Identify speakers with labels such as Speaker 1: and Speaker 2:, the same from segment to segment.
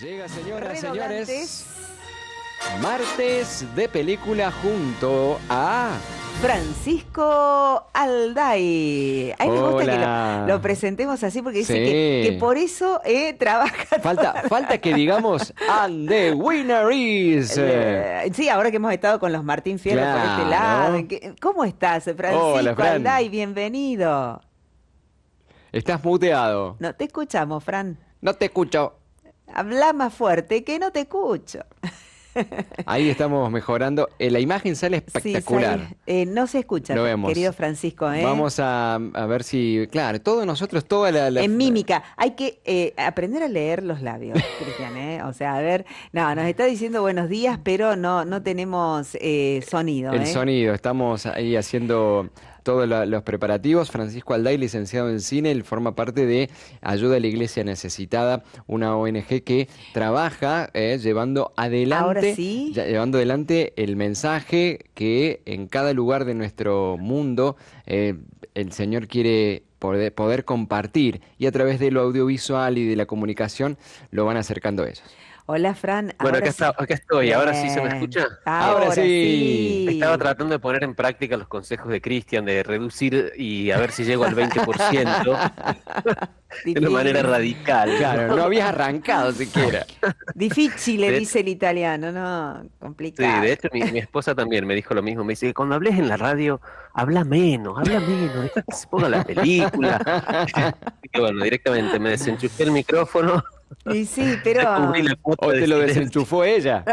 Speaker 1: Llega, señoras, señores. Martes de película junto a
Speaker 2: Francisco Alday. A mí me gusta que lo, presentemos así porque dice que, por eso eh, trabaja. Falta, falta que digamos, and the winner is. Eh, eh. sí, ahora que hemos estado con los Martín Fierro por este lado. ¿Cómo estás, Francisco Alday? Bienvenido.
Speaker 1: Estás muteado.
Speaker 2: No te escuchamos, Fran. No te escucho. Habla más fuerte que no te escucho.
Speaker 1: Ahí estamos mejorando. Eh, la imagen sale espectacular.
Speaker 2: Eh, no se escucha, querido Francisco. ¿eh? Vamos
Speaker 1: a, ver si, claro, todos nosotros, toda la... En
Speaker 2: mímica, hay que aprender a leer los labios, Cristian. O sea, a ver, no, nos está diciendo buenos días, pero no, no tenemos sonido. El sonido,
Speaker 1: estamos ahí haciendo todos los preparativos. Francisco Alday, licenciado en cine, él forma parte de Ayuda a la Iglesia Necesitada, una ONG que trabaja eh, llevando adelante llevando adelante el mensaje que en cada lugar de nuestro mundo eh, el Señor quiere poder, poder compartir y a través de lo audiovisual y de la comunicación lo van acercando
Speaker 2: a ellos. Hola, Fran. Bueno, acá, estoy. ¿Ahora sí se me escucha? Ahora,
Speaker 3: sí. Estaba tratando de poner en práctica los consejos de Cristian de reducir y a ver si llego al 20% de una manera radical. Claro, no habías
Speaker 1: arrancado
Speaker 3: siquiera.
Speaker 2: Difícil, le dice el italiano, ¿no? Complicado. Sí, de
Speaker 3: hecho, mi, esposa también me dijo lo mismo. Me dice que cuando hables en la radio, habla menos, habla menos. se ponga la película. y bueno, directamente me desenchufé el micrófono y
Speaker 2: sí, pero.
Speaker 3: O te lo desenchufó ella.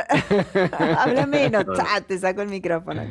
Speaker 2: háblame menos, te saco el micrófono,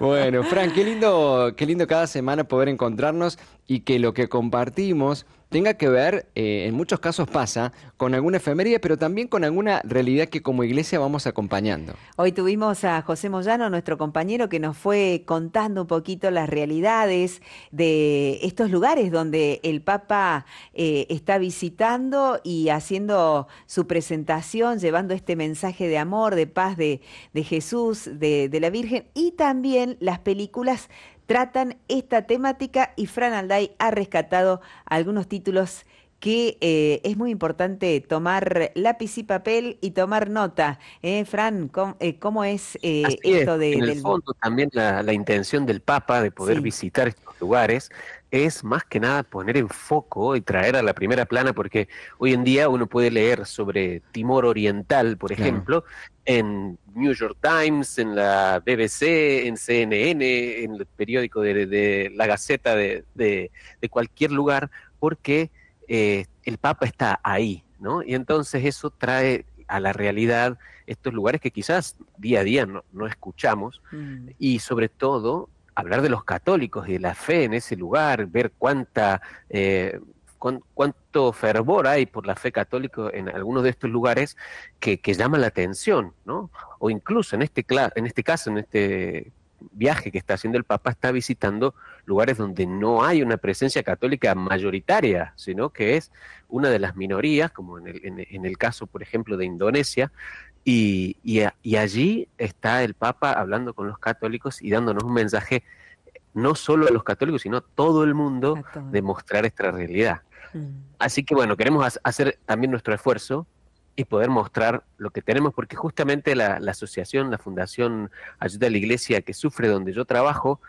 Speaker 1: Bueno, Frank qué lindo, qué lindo cada semana poder encontrarnos y que lo que compartimos tenga que ver, eh, en muchos casos pasa, con alguna efemería, pero también con alguna realidad que como iglesia vamos acompañando.
Speaker 2: Hoy tuvimos a José Moyano, nuestro compañero, que nos fue contando un poquito las realidades de estos lugares donde el Papa eh, está visitando y haciendo su presentación, llevando este mensaje de amor, de paz de, Jesús, de, de la Virgen, y también las películas tratan esta temática y Fran Alday ha rescatado algunos títulos que eh, es muy importante tomar lápiz y papel y tomar nota. ¿Eh, Fran, ¿cómo, eh, eh, es esto del... fondo
Speaker 3: también la, intención del Papa de poder visitar estos lugares es más que nada poner en foco y traer a la primera plana, porque hoy en día uno puede leer sobre Timor Oriental, por ejemplo, en New York Times, en la BBC, en CNN, en el periódico de, la Gaceta de, cualquier lugar, porque eh, el Papa está ahí, ¿no? Y entonces eso trae a la realidad estos lugares que quizás día a día no, escuchamos mm. y sobre todo hablar de los católicos y de la fe en ese lugar, ver cuánta, eh, cuánto fervor hay por la fe católica en algunos de estos lugares que, que la atención, ¿no? O incluso en este, en este caso, en este viaje que está haciendo el Papa, está visitando lugares donde no hay una presencia católica mayoritaria, sino que es una de las minorías, como en el, en el caso, por ejemplo, de Indonesia, y, allí está el Papa hablando con los católicos y dándonos un mensaje, no solo a los católicos, sino a todo el mundo, de mostrar esta realidad. Mm. Así que bueno, queremos hacer también nuestro esfuerzo y poder mostrar lo que tenemos, porque justamente la, asociación, la Fundación Ayuda a la Iglesia que sufre donde yo trabajo,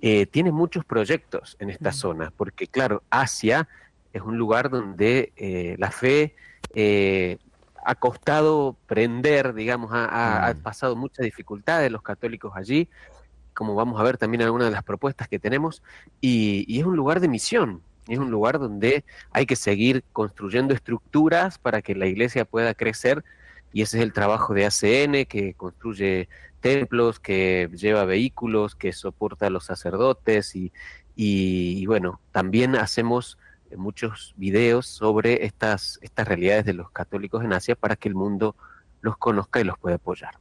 Speaker 3: eh, tiene muchos proyectos en esta mm. zona, porque claro, Asia es un lugar donde eh, la fe eh, ha costado prender, digamos, ha, mm. pasado muchas dificultades los católicos allí, como vamos a ver también algunas de las propuestas que tenemos, y, es un lugar de misión, es un lugar donde hay que seguir construyendo estructuras para que la iglesia pueda crecer y ese es el trabajo de ACN que construye templos, que lleva vehículos, que soporta a los sacerdotes y bueno, también hacemos muchos videos sobre estas, estas realidades de los católicos en Asia para que el mundo los conozca y los pueda apoyar.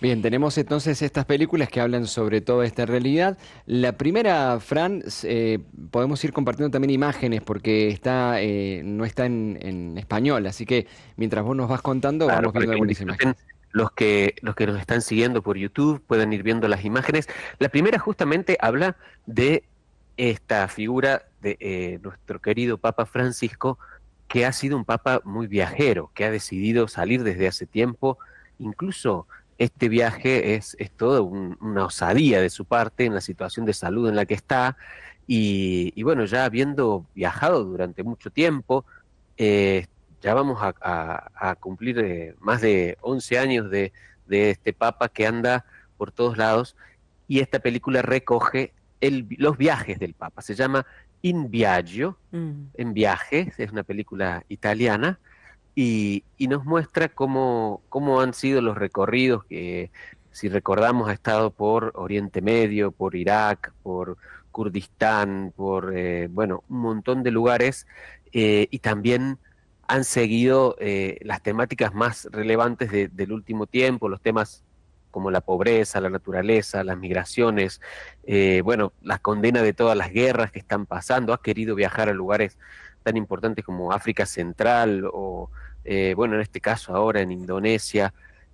Speaker 3: Bien, tenemos
Speaker 1: entonces estas películas que hablan sobre toda esta realidad. La primera, Fran, eh, podemos ir compartiendo también imágenes porque está eh, no está en, español, así que mientras vos nos vas contando, vamos viendo algunas
Speaker 3: imágenes. Los que, los que nos están siguiendo por YouTube pueden ir viendo las imágenes. La primera justamente habla de esta figura de eh, nuestro querido Papa Francisco, que ha sido un Papa muy viajero, que ha decidido salir desde hace tiempo, incluso este viaje es, es toda una osadía de su parte en la situación de salud en la que está, y, bueno, ya habiendo viajado durante mucho tiempo, eh, ya vamos a, cumplir eh, más de 11 años de, de este Papa que anda por todos lados, y esta película recoge los viajes del Papa. Se llama In Viaggio, mm. en viajes, es una película italiana, y, nos muestra cómo, cómo, han sido los recorridos que, si recordamos, ha estado por Oriente Medio, por Irak, por Kurdistán, por, eh, bueno, un montón de lugares, eh, y también han seguido eh, las temáticas más relevantes del último tiempo, los temas como la pobreza, la naturaleza, las migraciones, eh, bueno, la condena de todas las guerras que están pasando, ha querido viajar a lugares tan importantes como África Central o, eh, bueno, en este caso ahora en Indonesia.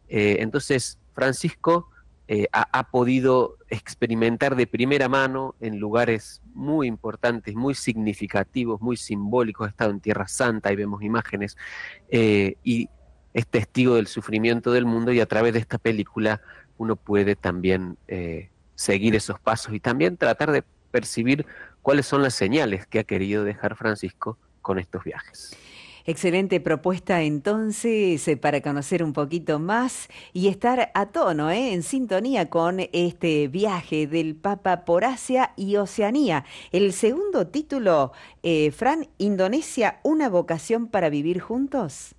Speaker 3: Eh, entonces, Francisco ha, podido experimentar de primera mano en lugares muy importantes, muy significativos, muy simbólicos. Ha estado en Tierra Santa y vemos imágenes. y es testigo del sufrimiento del mundo y a través de esta película uno puede también eh, seguir esos pasos y también tratar de percibir cuáles son las señales que ha querido dejar Francisco con estos viajes.
Speaker 2: Excelente propuesta entonces eh, para conocer un poquito más y estar a tono, eh, en sintonía con este viaje del Papa por Asia y Oceanía. El segundo título, Fran, Indonesia, una vocación para vivir juntos.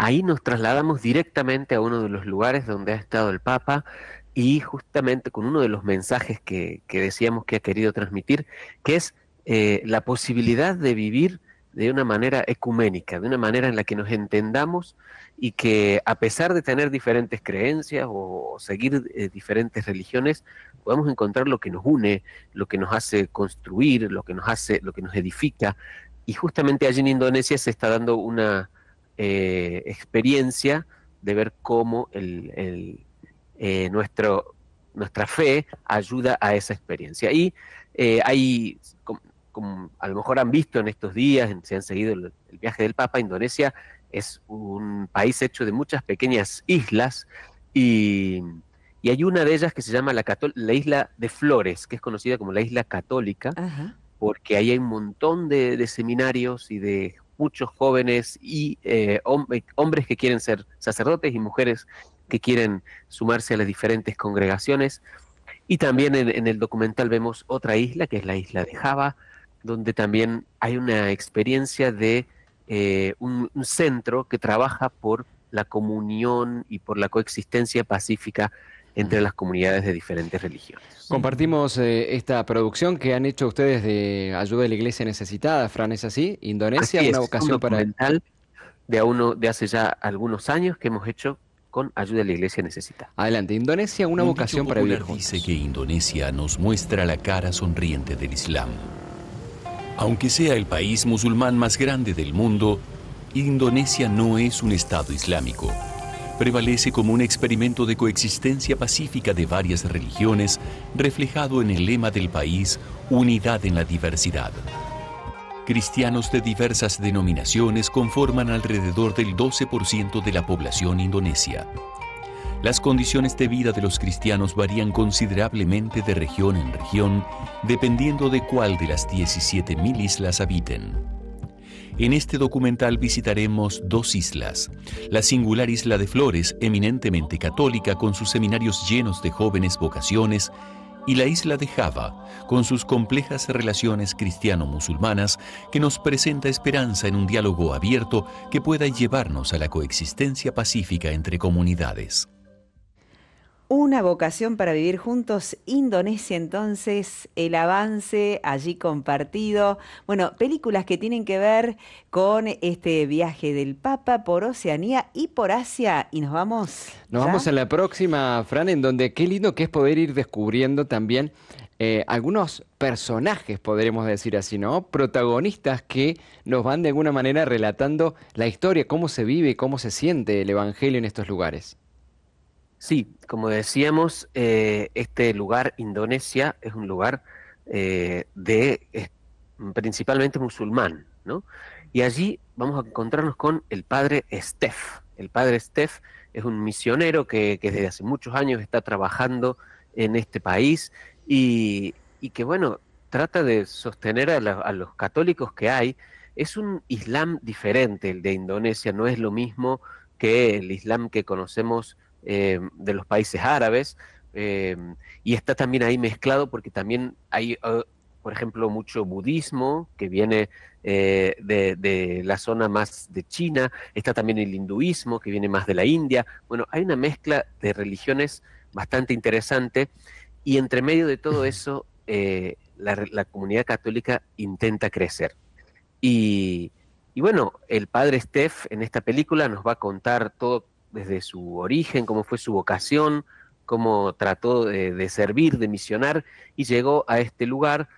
Speaker 3: Ahí nos trasladamos directamente a uno de los lugares donde ha estado el Papa y justamente con uno de los mensajes que, decíamos que ha querido transmitir, que es eh, la posibilidad de vivir de una manera ecuménica, de una manera en la que nos entendamos y que a pesar de tener diferentes creencias o, seguir eh, diferentes religiones, podamos encontrar lo que nos une, lo que nos hace construir, lo que nos hace, lo que nos edifica. Y justamente allí en Indonesia se está dando una, eh, experiencia de ver cómo eh, nuestro, nuestra fe ayuda a esa experiencia. Y eh, hay, como, a lo mejor han visto en estos días, se han seguido el, viaje del Papa, Indonesia es un país hecho de muchas pequeñas islas y, hay una de ellas que se llama la, la isla de Flores, que es conocida como la isla católica. porque ahí hay un montón de, seminarios y de muchos jóvenes y eh, eh, hombres que quieren ser sacerdotes y mujeres que quieren sumarse a las diferentes congregaciones. Y también en, el documental vemos otra isla, que es la isla de Java, donde también hay una experiencia de eh, un centro que trabaja por la comunión y por la coexistencia pacífica entre las comunidades de diferentes religiones.
Speaker 1: Compartimos eh, esta producción que han hecho ustedes de ayuda a la iglesia necesitada, Fran, ¿es así? Indonesia, una vocación un para...
Speaker 3: De, uno, de hace ya algunos años que hemos hecho con ayuda a la iglesia Necesitada. Adelante, Indonesia, una vocación para vivir
Speaker 4: juntos. Dice que Indonesia nos muestra la cara sonriente del Islam. Aunque sea el país musulmán más grande del mundo, Indonesia no es un Estado islámico prevalece como un experimento de coexistencia pacífica de varias religiones, reflejado en el lema del país, Unidad en la Diversidad. Cristianos de diversas denominaciones conforman alrededor del 12% de la población indonesia. Las condiciones de vida de los cristianos varían considerablemente de región en región, dependiendo de cuál de las 17.000 islas habiten. En este documental visitaremos dos islas, la singular isla de Flores, eminentemente católica, con sus seminarios llenos de jóvenes vocaciones, y la isla de Java, con sus complejas relaciones cristiano-musulmanas, que nos presenta esperanza en un diálogo abierto que pueda llevarnos a la coexistencia pacífica entre comunidades.
Speaker 2: Una vocación para vivir juntos, Indonesia entonces, el avance allí compartido. Bueno, películas que tienen que ver con este viaje del Papa por Oceanía y por Asia. Y nos vamos. Nos
Speaker 1: vamos a la próxima, Fran, en donde qué lindo que es poder ir descubriendo también eh, algunos personajes, podremos decir así, ¿no? Protagonistas que nos van de alguna manera relatando la historia, cómo se vive,
Speaker 3: cómo se siente el Evangelio en estos lugares. Sí, como decíamos, eh, este lugar, Indonesia, es un lugar eh, de principalmente musulmán, ¿no? Y allí vamos a encontrarnos con el padre Steph. El padre Steph es un misionero que, desde hace muchos años está trabajando en este país y, que, bueno, trata de sostener a los católicos que hay. Es un islam diferente el de Indonesia, no es lo mismo que el islam que conocemos eh, de los países árabes, eh, y está también ahí mezclado porque también hay, eh, por ejemplo, mucho budismo que viene de, la zona más de China, está también el hinduismo que viene más de la India, bueno, hay una mezcla de religiones bastante interesante y entre medio de todo eso la, comunidad católica intenta crecer. Y, y bueno, el padre Steph en esta película nos va a contar todo, desde su origen, cómo fue su vocación, cómo trató de, servir, de misionar, y llegó a este lugar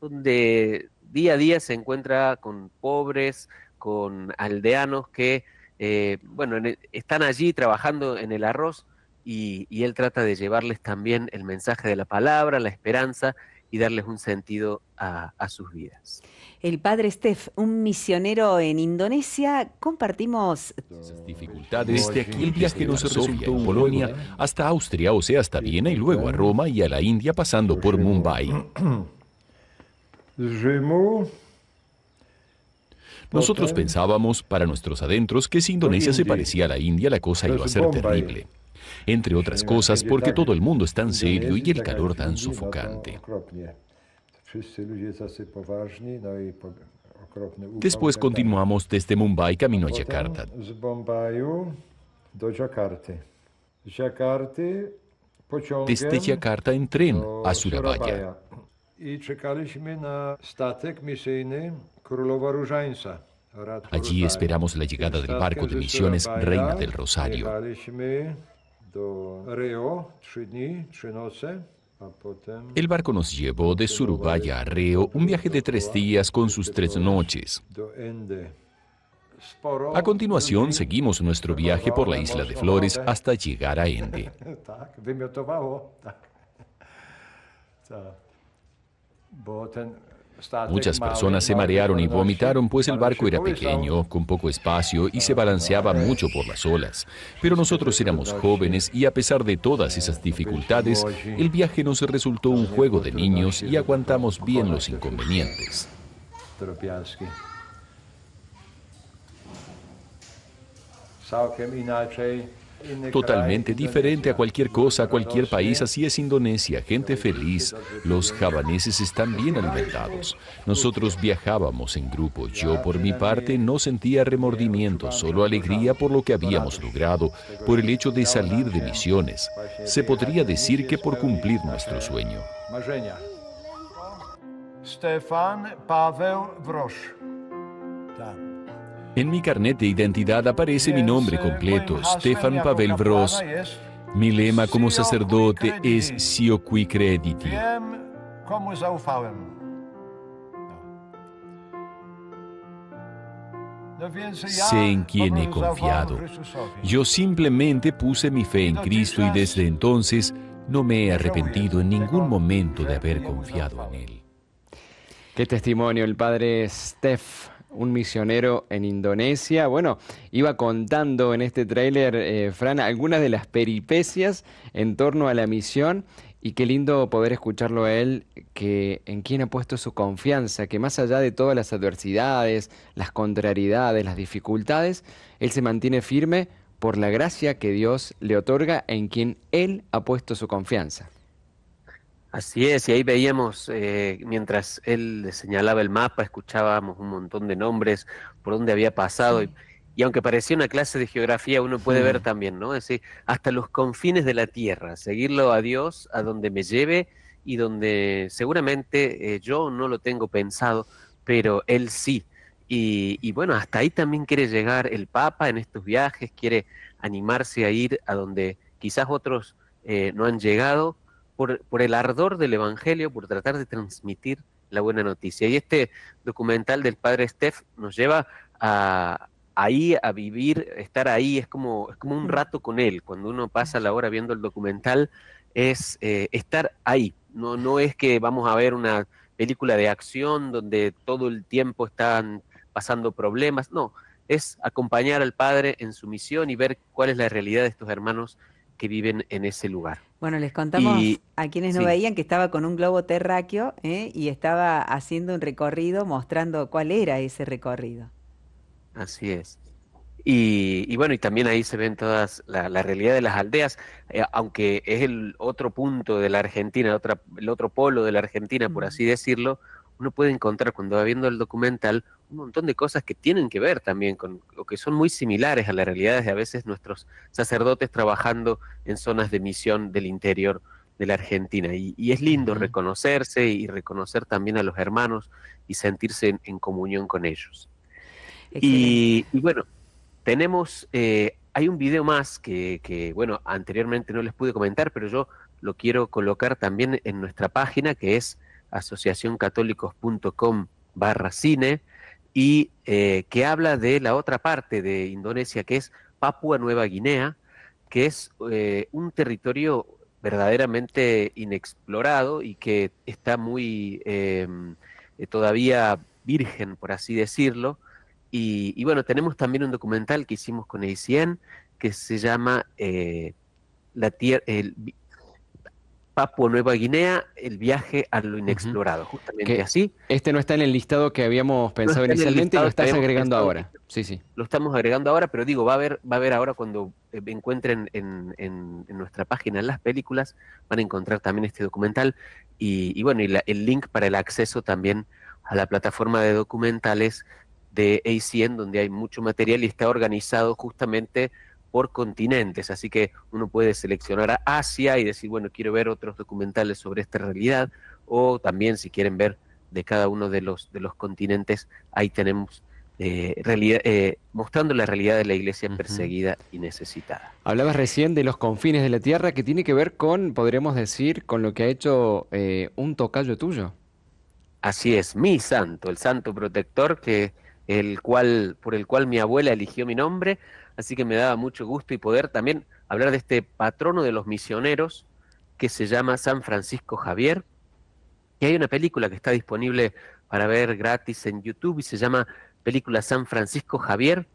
Speaker 3: donde día a día se encuentra con pobres, con aldeanos que, eh, bueno, e, están allí trabajando en el arroz y, él trata de llevarles también el mensaje de la palabra, la esperanza y darles un sentido a sus vidas.
Speaker 2: El padre Steph, un misionero en Indonesia, compartimos
Speaker 4: dificultades aquí el viaje nos resultó en Polonia hasta Austria, o sea, hasta Viena y luego a Roma y a la India pasando por Mumbai. Nosotros pensábamos para nuestros adentros que si Indonesia se parecía a la India la cosa iba a ser terrible. Entre otras cosas porque todo el mundo es tan serio y el calor tan sofocante.
Speaker 1: Después continuamos
Speaker 4: desde Mumbai camino a Jakarta.
Speaker 1: Desde Jakarta en tren a Surabaya. Allí esperamos la llegada del barco de misiones Reina del Rosario.
Speaker 4: El barco nos llevó de Surubaya a Reo, un viaje de tres días con sus tres noches. A continuación seguimos nuestro viaje por la isla de Flores hasta llegar a Ende. Muchas personas se marearon y vomitaron, pues el barco era pequeño, con poco espacio y se balanceaba mucho por las olas. Pero nosotros éramos jóvenes y a pesar de todas esas dificultades, el viaje nos resultó un juego de niños y aguantamos bien los inconvenientes totalmente diferente a cualquier cosa, a cualquier país. Así es Indonesia, gente feliz. Los javaneses están bien alimentados. Nosotros viajábamos en grupo. Yo, por mi parte, no sentía remordimiento, solo alegría por lo que habíamos logrado, por el hecho de salir de misiones. Se podría decir que por cumplir nuestro sueño. Stefan Pavel en mi carnet de identidad aparece mi nombre completo, Stefan Pavel Vros. Mi lema como sacerdote es Sio qui crediti. Sé en quién he confiado. Yo simplemente puse mi fe en Cristo y desde entonces no me he arrepentido en ningún momento de haber confiado en Él. Qué testimonio
Speaker 1: el padre Steph un misionero en Indonesia. Bueno, iba contando en este tráiler, eh, Fran, algunas de las peripecias en torno a la misión y qué lindo poder escucharlo a él, que en quien ha puesto su confianza, que más allá de todas las adversidades, las contrariedades, las dificultades, él se mantiene firme por la gracia que Dios le otorga en quien él ha puesto su confianza.
Speaker 3: Así es, y ahí veíamos, eh, mientras él señalaba el mapa, escuchábamos un montón de nombres por dónde había pasado, y, aunque parecía una clase de geografía, uno puede ver también, ¿no? Es decir, hasta los confines de la tierra, seguirlo a Dios, a donde me lleve y donde seguramente eh, yo no lo tengo pensado, pero él sí. Y, bueno, hasta ahí también quiere llegar el Papa en estos viajes, quiere animarse a ir a donde quizás otros eh, no han llegado por, el ardor del Evangelio, por tratar de transmitir la buena noticia. Y este documental del padre Steph nos lleva a, ahí a vivir, estar ahí, es como, es como un mm. rato con él. Cuando uno pasa la hora viendo el documental, es eh, estar ahí. No, no es que vamos a ver una película de acción donde todo el tiempo están pasando problemas. No, es acompañar al padre en su misión y ver cuál es la realidad de estos hermanos que viven en ese lugar.
Speaker 2: Bueno, les contamos a quienes no veían que estaba con un globo terráqueo ¿eh? y estaba haciendo un recorrido mostrando cuál era ese recorrido.
Speaker 3: Así es. Y, bueno, y también ahí se ven todas la, realidad de las aldeas, eh, aunque es el otro punto de la Argentina, el otro polo de la Argentina, por así decirlo, uno puede encontrar cuando va viendo el documental un montón de cosas que tienen que ver también con, o que son muy similares a las realidades de a veces nuestros sacerdotes trabajando en zonas de misión del interior de la Argentina. Y, es lindo reconocerse y reconocer también a los hermanos y sentirse en, comunión con ellos. Y, bueno, tenemos, eh, hay un video más que, que, bueno, anteriormente no les pude comentar, pero yo lo quiero colocar también en nuestra página que es asociacioncatólicos.com barra cine, y eh, que habla de la otra parte de Indonesia, que es Papua Nueva Guinea, que es eh, un territorio verdaderamente inexplorado y que está muy em, eh, todavía virgen, por así decirlo. Y, bueno, tenemos también un documental que hicimos con ACN que se llama la tierra... Papua Nueva Guinea, el viaje a lo inexplorado, justamente
Speaker 1: así. Este no está en el listado que habíamos pensado inicialmente y lo estás agregando ahora. Sí, sí.
Speaker 3: Lo estamos agregando ahora, pero digo, va a haber, va a haber ahora cuando eh, encuentren en, nuestra página en las películas, van a encontrar también este documental y, bueno, el link para el acceso también a la plataforma de documentales de ACN, donde hay mucho material y está organizado justamente por continentes, así que uno puede seleccionar a Asia y decir, bueno, quiero ver otros documentales sobre esta realidad, o también si quieren ver de cada uno de los, de los continentes, ahí tenemos eh, eh, mostrando la realidad de la iglesia perseguida y necesitada.
Speaker 1: Hablabas recién de los confines de la tierra que tiene que ver con, podríamos
Speaker 3: decir, con lo que ha hecho eh, un tocayo tuyo. Así es, mi santo, el santo protector que el cual por el cual mi abuela eligió mi nombre, Así que me daba mucho gusto y poder también hablar de este patrono de los misioneros que se llama San Francisco Javier. Y hay una película que está disponible para ver gratis en YouTube y se llama Película San Francisco Javier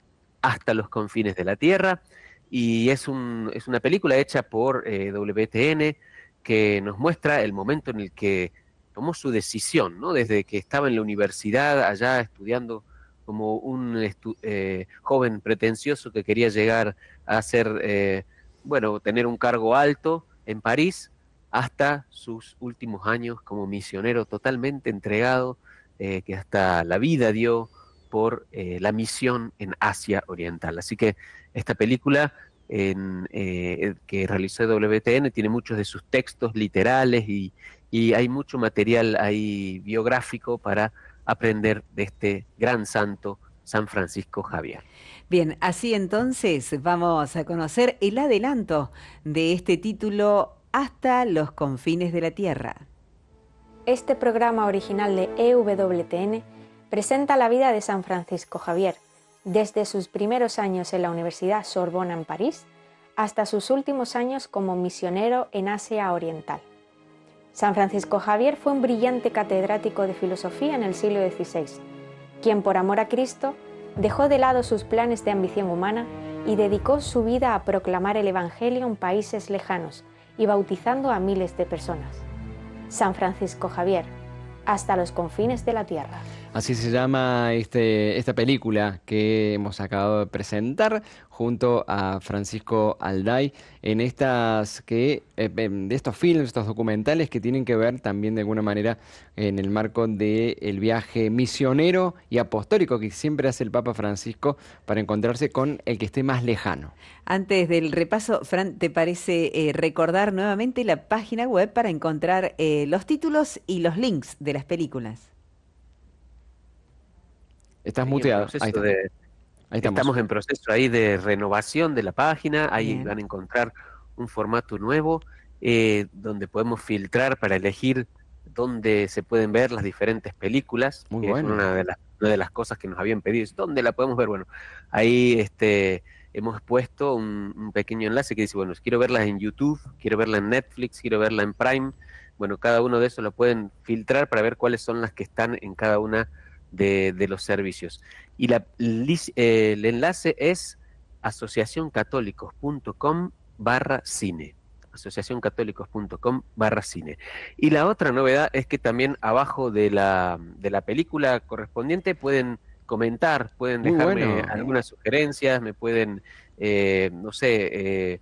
Speaker 3: hasta los confines de la Tierra. Y es, es una película hecha por eh, WTN que nos muestra el momento en el que tomó su decisión, ¿no? Desde que estaba en la universidad, allá estudiando como un eh, joven pretencioso que quería llegar a ser, eh, bueno, tener un cargo alto en París, hasta sus últimos años como misionero totalmente entregado, eh, que hasta la vida dio por la misión en Asia Oriental. Así que esta película en, que realizó WTN tiene muchos de sus textos literales y, y hay mucho material ahí biográfico para aprender de este gran santo, San Francisco Javier.
Speaker 2: Bien, así entonces vamos a conocer el adelanto de este título Hasta los confines de la Tierra. Este programa original de EWTN presenta la vida de San Francisco Javier, desde sus primeros años en la Universidad Sorbona en París hasta sus últimos años como misionero en Asia Oriental. San Francisco Javier fue un brillante catedrático de filosofía en el siglo XVI, quien por amor a Cristo dejó de lado sus planes de ambición humana y dedicó su vida a proclamar el Evangelio en países lejanos y bautizando a miles de personas. San Francisco Javier, hasta los confines de la tierra.
Speaker 1: Así se llama este, esta película que hemos acabado de presentar junto a Francisco Alday en estas que eh, de estos films, estos documentales que tienen que ver también de alguna manera en el marco del el viaje misionero y apostólico que siempre hace el Papa Francisco para encontrarse con el que esté más lejano.
Speaker 2: Antes del repaso, Fran, ¿te parece eh, recordar nuevamente la página web para encontrar eh, los títulos y los links de las películas?
Speaker 3: Estás muteado. estamos. en proceso ahí de renovación de la página. Ahí van a encontrar un formato nuevo eh, donde podemos filtrar para elegir dónde se pueden ver las diferentes películas. Muy bueno. una de, las, cosas que nos habían pedido. ¿Dónde la podemos ver? Bueno, ahí este hemos puesto un, pequeño enlace que dice, bueno, quiero verlas en YouTube, quiero verla en Netflix, quiero verla en Prime. Bueno, cada uno de esos lo pueden filtrar para ver cuáles son las que están en cada una de, los servicios. Y el enlace es asociacioncatólicos.com barra cine asociacioncatolicos.com barra cine. Y la otra novedad es que también abajo de la, de la película correspondiente pueden comentar, pueden dejarme algunas sugerencias, me pueden, eh, no sé, eh,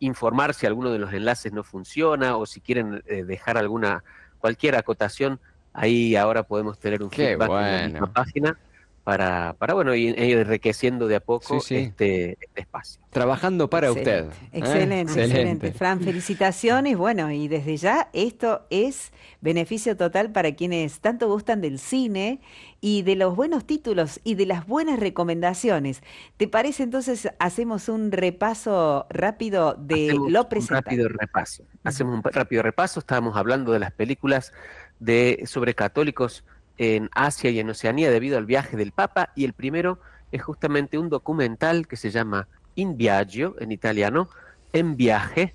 Speaker 3: informar si alguno de los enlaces no funciona o si quieren eh, dejar alguna, cualquier acotación Ahí ahora podemos tener un feedback en la página para, para bueno, ir e enriqueciendo de a poco este, este, espacio. Trabajando para usted. ¿eh? Excelente, excelente,
Speaker 2: Fran, felicitaciones. Bueno, y desde ya esto es beneficio total para quienes tanto gustan del cine y de los buenos títulos y de las buenas recomendaciones. ¿Te parece entonces hacemos un repaso
Speaker 3: rápido de lo presentado? Un rápido repaso. Hacemos un rápido repaso. Estábamos hablando de las películas de, sobre católicos en Asia y en Oceanía debido al viaje del Papa y el primero es justamente un documental que se llama In Viaggio en italiano, En Viaje,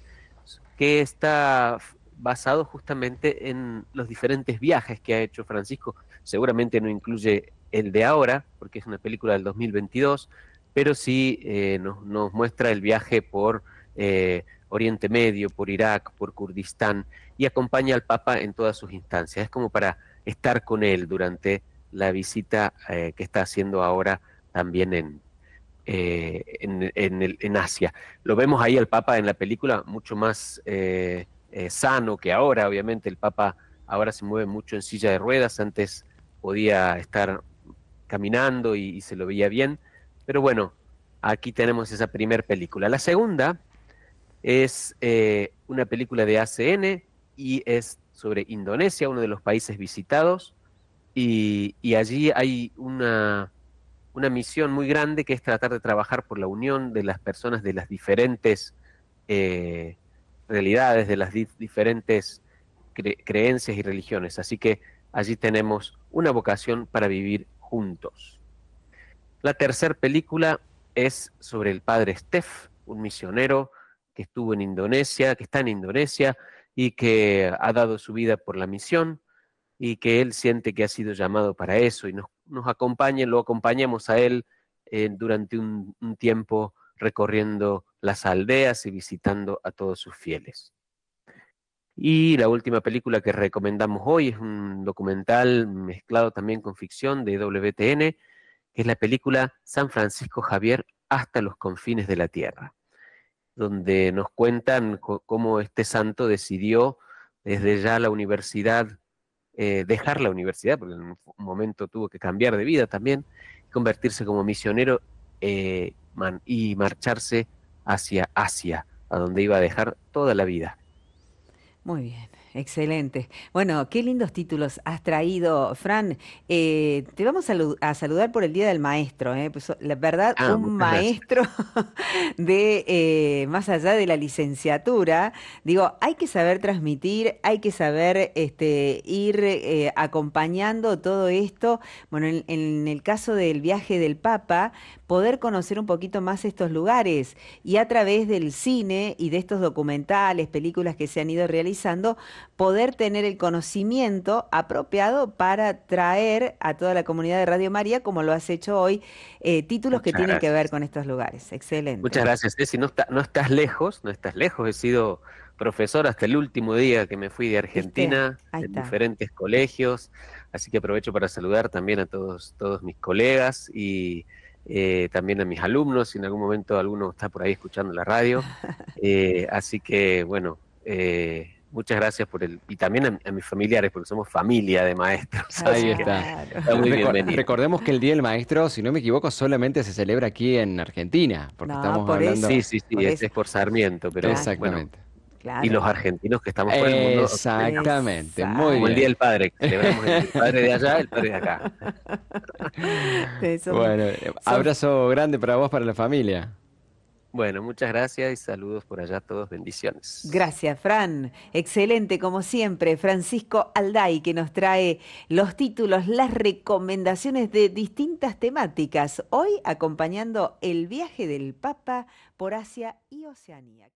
Speaker 3: que está basado justamente en los diferentes viajes que ha hecho Francisco. Seguramente no incluye el de ahora, porque es una película del 2022, pero sí eh, nos, muestra el viaje por eh, Oriente Medio, por Irak, por Kurdistán, y acompaña al Papa en todas sus instancias. Es como para estar con él durante la visita eh, que está haciendo ahora también en, eh, en, Asia. Lo vemos ahí al Papa en la película mucho más eh, sano que ahora, obviamente el Papa ahora se mueve mucho en silla de ruedas, antes podía estar caminando y, y se lo veía bien, pero bueno, aquí tenemos esa primera película. La segunda es eh, una película de ACN y es sobre Indonesia, uno de los países visitados, y, allí hay una, misión muy grande que es tratar de trabajar por la unión de las personas de las diferentes eh, realidades, de las diferentes creencias y religiones. Así que allí tenemos una vocación para vivir juntos. La tercera película es sobre el padre Steph, un misionero que estuvo en Indonesia, que está en Indonesia y que ha dado su vida por la misión y que él siente que ha sido llamado para eso y nos, nos acompaña, lo acompañamos a él eh, durante un, un tiempo recorriendo las aldeas y visitando a todos sus fieles. Y la última película que recomendamos hoy es un documental mezclado también con ficción de WTN, que es la película San Francisco Javier hasta los confines de la Tierra donde nos cuentan cómo este santo decidió desde ya la universidad, eh, dejar la universidad, porque en un momento tuvo que cambiar de vida también, convertirse como misionero eh, y marcharse hacia Asia, a donde iba a dejar toda la vida.
Speaker 2: Muy bien. Excelente. Bueno, qué lindos títulos has traído, Fran. Eh, te vamos a, saludar por el Día del Maestro. ¿eh? Pues, la verdad, ah, un maestro de eh, más allá de la licenciatura. Digo, hay que saber transmitir, hay que saber este, ir acompañando todo esto. Bueno, en el caso del viaje del Papa, poder conocer un poquito más estos lugares y a través del cine y de estos documentales, películas que se han ido realizando, poder tener el conocimiento apropiado para traer a toda la comunidad de Radio María, como lo has hecho hoy, eh, títulos que tienen que ver con estos lugares. Excelente. Muchas gracias,
Speaker 3: Ceci. No, no estás lejos, no estás lejos. He sido profesor hasta el último día que me fui de Argentina, en diferentes colegios. Así que aprovecho para saludar también a todos, todos mis colegas y eh, también a mis alumnos, si en algún momento alguno está por ahí escuchando la radio. Eh, así que, bueno, muchas gracias por el. Y también a, mis familiares, porque somos familia de maestros. Ahí está. está muy
Speaker 1: recordemos que el Día del Maestro, si no me equivoco, solamente se celebra aquí en Argentina.
Speaker 3: Porque estamos por Sí, sí, sí, es, por Sarmiento, pero. Exactamente. y los argentinos que estamos por el mundo. Exactamente, muy bien. el Día del Padre, celebramos el Padre de allá, y el Padre de acá.
Speaker 1: bueno, abrazo grande para vos, para la familia.
Speaker 3: Bueno, muchas gracias y saludos por allá a todos, bendiciones.
Speaker 2: Gracias, Fran. Excelente, como siempre, Francisco Alday, que nos trae los títulos, las recomendaciones de distintas temáticas, hoy acompañando el viaje del Papa por Asia y Oceanía.